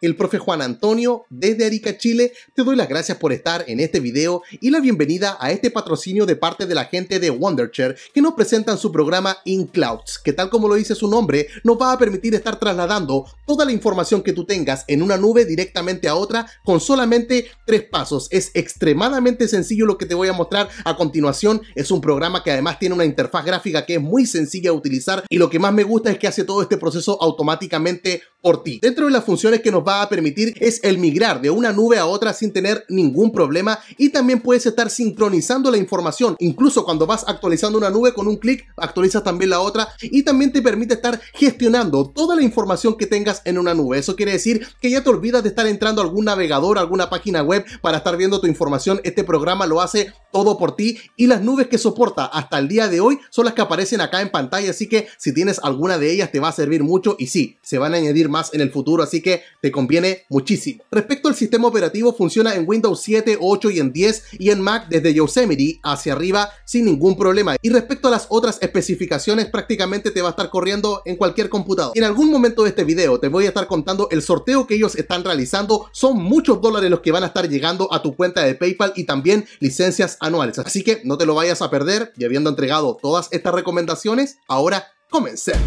el profe Juan Antonio desde Arica, Chile. Te doy las gracias por estar en este video y la bienvenida a este patrocinio de parte de la gente de Wonderchair que nos presentan su programa InClouds, que tal como lo dice su nombre, nos va a permitir estar trasladando toda la información que tú tengas en una nube directamente a otra con solamente tres pasos. Es extremadamente sencillo lo que te voy a mostrar a continuación. Es un programa que además tiene una interfaz gráfica que es muy sencilla de utilizar y lo que más me gusta es que hace todo este proceso automáticamente por ti. Dentro de las funciones que nos va a permitir es el migrar de una nube a otra sin tener ningún problema y también puedes estar sincronizando la información. Incluso cuando vas actualizando una nube con un clic, actualizas también la otra y también te permite estar gestionando toda la información que tengas en una nube. Eso quiere decir que ya te olvidas de estar entrando a algún navegador, a alguna página web para estar viendo tu información. Este programa lo hace todo por ti y las nubes que soporta hasta el día de hoy son las que aparecen acá en pantalla. Así que si tienes alguna de ellas te va a servir mucho y si se van a añadir más en el futuro. Así que te conviene muchísimo. Respecto al sistema operativo, funciona en Windows 7, 8 y en 10 y en Mac desde Yosemite hacia arriba sin ningún problema. Y respecto a las otras especificaciones, prácticamente te va a estar corriendo en cualquier computador. En algún momento de este video te voy a estar contando el sorteo que ellos están realizando. Son muchos dólares los que van a estar llegando a tu cuenta de PayPal y también licencias anuales. Así que no te lo vayas a perder y habiendo entregado todas estas recomendaciones, ahora comencemos.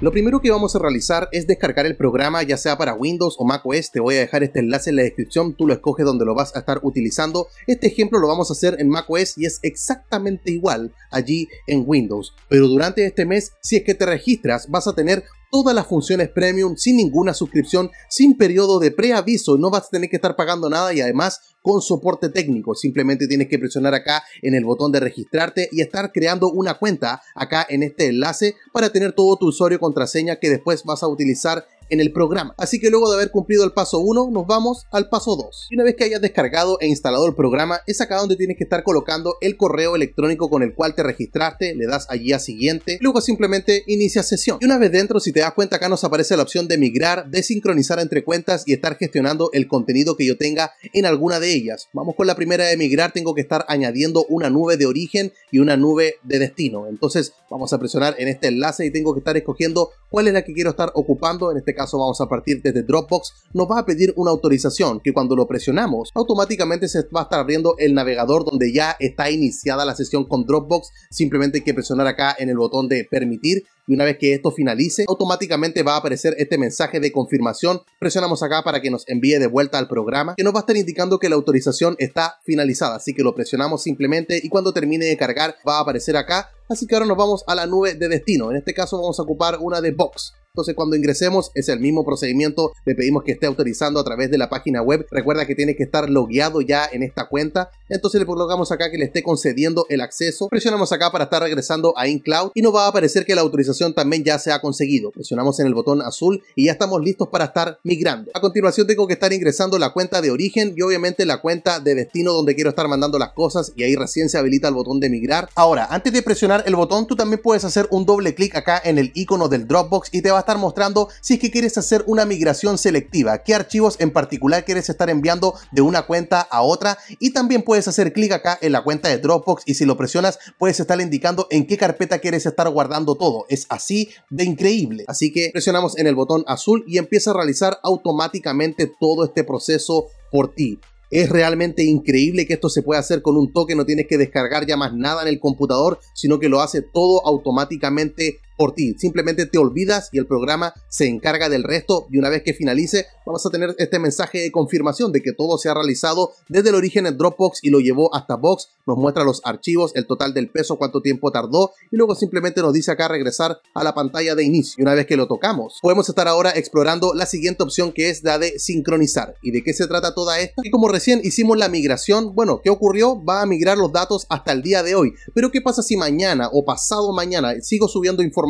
Lo primero que vamos a realizar es descargar el programa ya sea para Windows o Mac OS, te voy a dejar este enlace en la descripción, tú lo escoges donde lo vas a estar utilizando. Este ejemplo lo vamos a hacer en Mac OS y es exactamente igual allí en Windows, pero durante este mes si es que te registras vas a tener todas las funciones premium sin ninguna suscripción, sin periodo de preaviso, no vas a tener que estar pagando nada y además con soporte técnico. Simplemente tienes que presionar acá en el botón de registrarte y estar creando una cuenta acá en este enlace para tener todo tu usuario y contraseña que después vas a utilizar en el programa. Así que luego de haber cumplido el paso 1, nos vamos al paso 2. Y una vez que hayas descargado e instalado el programa, es acá donde tienes que estar colocando el correo electrónico con el cual te registraste, le das allí a siguiente, luego simplemente inicia sesión. Y una vez dentro, si te das cuenta, acá nos aparece la opción de migrar, de sincronizar entre cuentas y estar gestionando el contenido que yo tenga en alguna de ellas. Vamos con la primera de migrar, tengo que estar añadiendo una nube de origen y una nube de destino. Entonces vamos a presionar en este enlace y tengo que estar escogiendo cuál es la que quiero estar ocupando, en este caso caso vamos a partir desde Dropbox, nos va a pedir una autorización que cuando lo presionamos automáticamente se va a estar abriendo el navegador donde ya está iniciada la sesión con Dropbox. Simplemente hay que presionar acá en el botón de permitir y una vez que esto finalice, automáticamente va a aparecer este mensaje de confirmación. Presionamos acá para que nos envíe de vuelta al programa, que nos va a estar indicando que la autorización está finalizada, así que lo presionamos simplemente y cuando termine de cargar va a aparecer acá. Así que ahora nos vamos a la nube de destino, en este caso vamos a ocupar una de Box. Entonces cuando ingresemos es el mismo procedimiento, le pedimos que esté autorizando a través de la página web. Recuerda que tiene que estar logueado ya en esta cuenta. Entonces le colocamos acá que le esté concediendo el acceso. Presionamos acá para estar regresando a InCloud y nos va a aparecer que la autorización también ya se ha conseguido. Presionamos en el botón azul y ya estamos listos para estar migrando. A continuación tengo que estar ingresando la cuenta de origen y obviamente la cuenta de destino donde quiero estar mandando las cosas y ahí recién se habilita el botón de migrar. Ahora, antes de presionar el botón, tú también puedes hacer un doble clic acá en el icono del Dropbox y te va a estar mostrando si es que quieres hacer una migración selectiva, qué archivos en particular quieres estar enviando de una cuenta a otra y también puedes hacer clic acá en la cuenta de Dropbox y si lo presionas puedes estar indicando en qué carpeta quieres estar guardando todo así de increíble. Así que presionamos en el botón azul y empieza a realizar automáticamente todo este proceso por ti. Es realmente increíble que esto se pueda hacer con un toque, no tienes que descargar ya más nada en el computador, sino que lo hace todo automáticamente por ti. Simplemente te olvidas y el programa se encarga del resto y una vez que finalice vamos a tener este mensaje de confirmación de que todo se ha realizado desde el origen en Dropbox y lo llevó hasta Box. Nos muestra los archivos, el total del peso, cuánto tiempo tardó y luego simplemente nos dice acá regresar a la pantalla de inicio. Y una vez que lo tocamos, podemos estar ahora explorando la siguiente opción que es la de sincronizar. ¿Y de qué se trata toda esta? Y como recién hicimos la migración, bueno, ¿qué ocurrió? Va a migrar los datos hasta el día de hoy. Pero ¿qué pasa si mañana o pasado mañana sigo subiendo información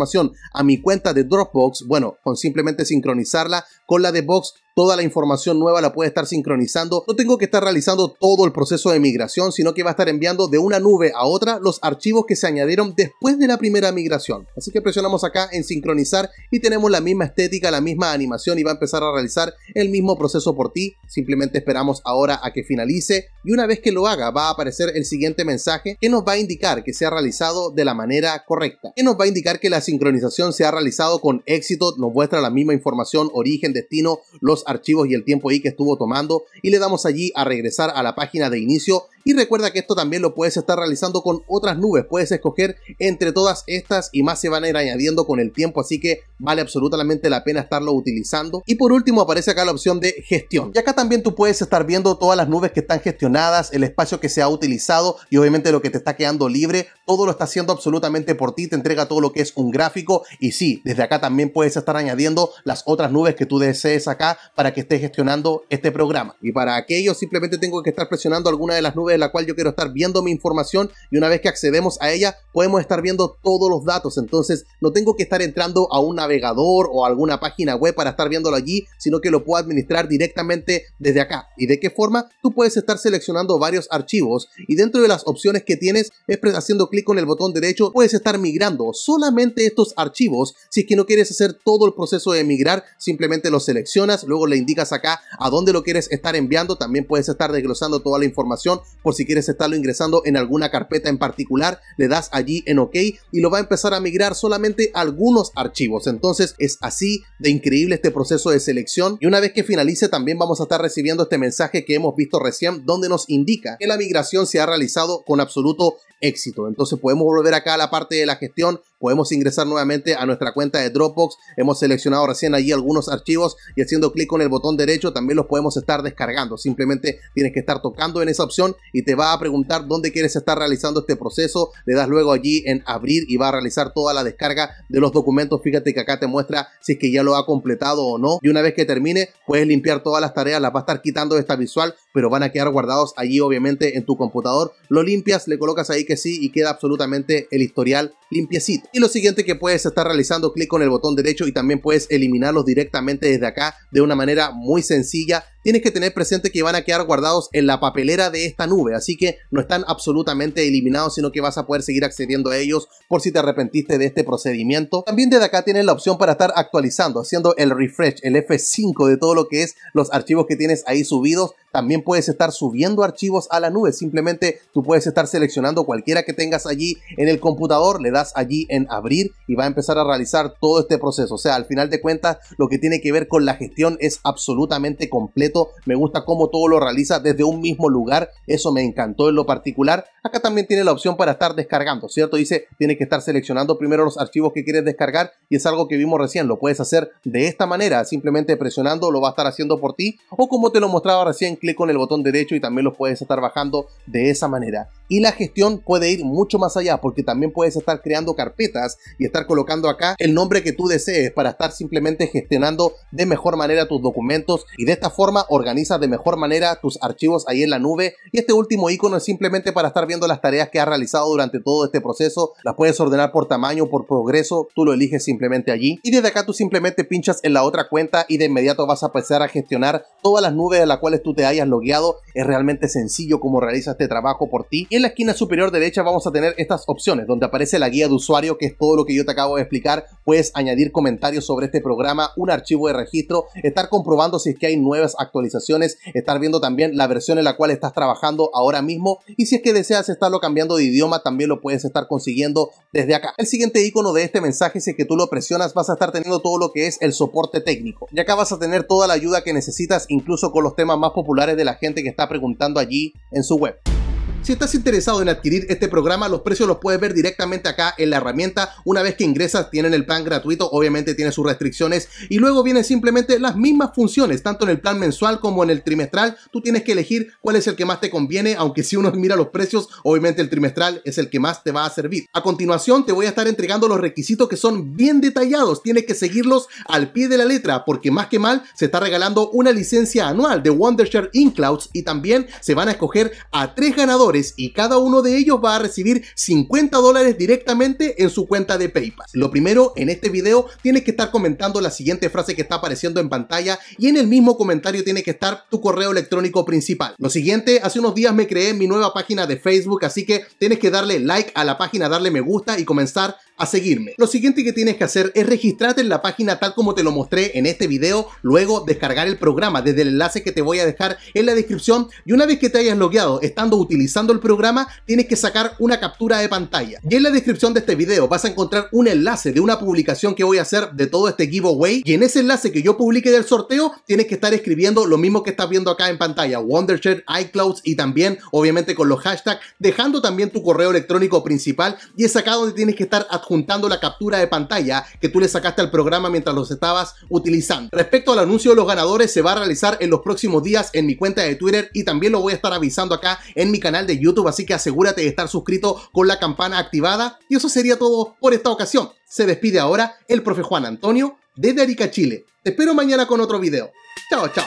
a mi cuenta de Dropbox, bueno, con simplemente sincronizarla con la de Box toda la información nueva la puede estar sincronizando. No tengo que estar realizando todo el proceso de migración, sino que va a estar enviando de una nube a otra los archivos que se añadieron después de la primera migración. Así que presionamos acá en sincronizar y tenemos la misma estética, la misma animación y va a empezar a realizar el mismo proceso por ti. Simplemente esperamos ahora a que finalice y una vez que lo haga va a aparecer el siguiente mensaje que nos va a indicar que se ha realizado de la manera correcta. Que nos va a indicar que la sincronización se ha realizado con éxito, nos muestra la misma información, origen, destino, los archivos y el tiempo ahí que estuvo tomando y le damos allí a regresar a la página de inicio y recuerda que esto también lo puedes estar realizando con otras nubes, puedes escoger entre todas estas y más se van a ir añadiendo con el tiempo, así que vale absolutamente la pena estarlo utilizando. Y por último aparece acá la opción de gestión. Y acá también tú puedes estar viendo todas las nubes que están gestionadas, el espacio que se ha utilizado y obviamente lo que te está quedando libre, todo lo está haciendo absolutamente por ti, te entrega todo lo que es un gráfico y sí, desde acá también puedes estar añadiendo las otras nubes que tú desees acá para que estés gestionando este programa. Y para aquello simplemente tengo que estar presionando alguna de las nubes la cual yo quiero estar viendo mi información y una vez que accedemos a ella podemos estar viendo todos los datos. Entonces no tengo que estar entrando a un navegador o alguna página web para estar viéndolo allí, sino que lo puedo administrar directamente desde acá. ¿Y de qué forma? Tú puedes estar seleccionando varios archivos y dentro de las opciones que tienes es haciendo clic con el botón derecho puedes estar migrando solamente estos archivos. Si es que no quieres hacer todo el proceso de migrar, simplemente los seleccionas, luego le indicas acá a dónde lo quieres estar enviando. También puedes estar desglosando toda la información por si quieres estarlo ingresando en alguna carpeta en particular, le das allí en OK y lo va a empezar a migrar solamente algunos archivos. Entonces es así de increíble este proceso de selección y una vez que finalice también vamos a estar recibiendo este mensaje que hemos visto recién donde nos indica que la migración se ha realizado con absoluto éxito. Entonces podemos volver acá a la parte de la gestión podemos ingresar nuevamente a nuestra cuenta de Dropbox. Hemos seleccionado recién allí algunos archivos y haciendo clic con el botón derecho también los podemos estar descargando. Simplemente tienes que estar tocando en esa opción y te va a preguntar dónde quieres estar realizando este proceso. Le das luego allí en abrir y va a realizar toda la descarga de los documentos. Fíjate que acá te muestra si es que ya lo ha completado o no. Y una vez que termine, puedes limpiar todas las tareas, las va a estar quitando de esta visual, pero van a quedar guardados allí obviamente en tu computador. Lo limpias, le colocas ahí que sí y queda absolutamente el historial limpiecito. Y lo siguiente que puedes estar realizando, clic con el botón derecho y también puedes eliminarlos directamente desde acá de una manera muy sencilla tienes que tener presente que van a quedar guardados en la papelera de esta nube, así que no están absolutamente eliminados, sino que vas a poder seguir accediendo a ellos por si te arrepentiste de este procedimiento. También desde acá tienes la opción para estar actualizando, haciendo el refresh, el F5 de todo lo que es los archivos que tienes ahí subidos. También puedes estar subiendo archivos a la nube, simplemente tú puedes estar seleccionando cualquiera que tengas allí en el computador, le das allí en abrir y va a empezar a realizar todo este proceso. O sea, al final de cuentas, lo que tiene que ver con la gestión es absolutamente completo me gusta cómo todo lo realiza desde un mismo lugar. Eso me encantó en lo particular. Acá también tiene la opción para estar descargando, ¿cierto? Dice, tiene que estar seleccionando primero los archivos que quieres descargar y es algo que vimos recién. Lo puedes hacer de esta manera, simplemente presionando, lo va a estar haciendo por ti. O como te lo mostraba recién, clic con el botón derecho y también los puedes estar bajando de esa manera y la gestión puede ir mucho más allá porque también puedes estar creando carpetas y estar colocando acá el nombre que tú desees para estar simplemente gestionando de mejor manera tus documentos y de esta forma organizas de mejor manera tus archivos ahí en la nube y este último icono es simplemente para estar viendo las tareas que has realizado durante todo este proceso, las puedes ordenar por tamaño, por progreso, tú lo eliges simplemente allí y desde acá tú simplemente pinchas en la otra cuenta y de inmediato vas a empezar a gestionar todas las nubes de las cuales tú te hayas logueado, es realmente sencillo como realiza este trabajo por ti en la esquina superior derecha vamos a tener estas opciones, donde aparece la guía de usuario, que es todo lo que yo te acabo de explicar. Puedes añadir comentarios sobre este programa, un archivo de registro, estar comprobando si es que hay nuevas actualizaciones, estar viendo también la versión en la cual estás trabajando ahora mismo y si es que deseas estarlo cambiando de idioma, también lo puedes estar consiguiendo desde acá. El siguiente icono de este mensaje, si es que tú lo presionas, vas a estar teniendo todo lo que es el soporte técnico. Y acá vas a tener toda la ayuda que necesitas, incluso con los temas más populares de la gente que está preguntando allí en su web. Si estás interesado en adquirir este programa, los precios los puedes ver directamente acá en la herramienta. Una vez que ingresas, tienen el plan gratuito, obviamente tiene sus restricciones y luego vienen simplemente las mismas funciones, tanto en el plan mensual como en el trimestral. Tú tienes que elegir cuál es el que más te conviene, aunque si uno mira los precios, obviamente el trimestral es el que más te va a servir. A continuación, te voy a estar entregando los requisitos que son bien detallados. Tienes que seguirlos al pie de la letra, porque más que mal se está regalando una licencia anual de Wondershare InClouds y también se van a escoger a tres ganadores y cada uno de ellos va a recibir 50 dólares directamente en su cuenta de PayPal. Lo primero, en este video tienes que estar comentando la siguiente frase que está apareciendo en pantalla y en el mismo comentario tiene que estar tu correo electrónico principal. Lo siguiente, hace unos días me creé mi nueva página de Facebook, así que tienes que darle like a la página, darle me gusta y comenzar a seguirme. Lo siguiente que tienes que hacer es registrarte en la página tal como te lo mostré en este video, luego descargar el programa desde el enlace que te voy a dejar en la descripción y una vez que te hayas logueado estando utilizando el programa, tienes que sacar una captura de pantalla. Y en la descripción de este video vas a encontrar un enlace de una publicación que voy a hacer de todo este giveaway y en ese enlace que yo publique del sorteo tienes que estar escribiendo lo mismo que estás viendo acá en pantalla, Wondershare, iClouds y también obviamente con los hashtags, dejando también tu correo electrónico principal y es acá donde tienes que estar juntando la captura de pantalla que tú le sacaste al programa mientras los estabas utilizando. Respecto al anuncio de los ganadores, se va a realizar en los próximos días en mi cuenta de Twitter y también lo voy a estar avisando acá en mi canal de YouTube, así que asegúrate de estar suscrito con la campana activada. Y eso sería todo por esta ocasión. Se despide ahora el profe Juan Antonio desde Arica, Chile. Te espero mañana con otro video. Chao, chao.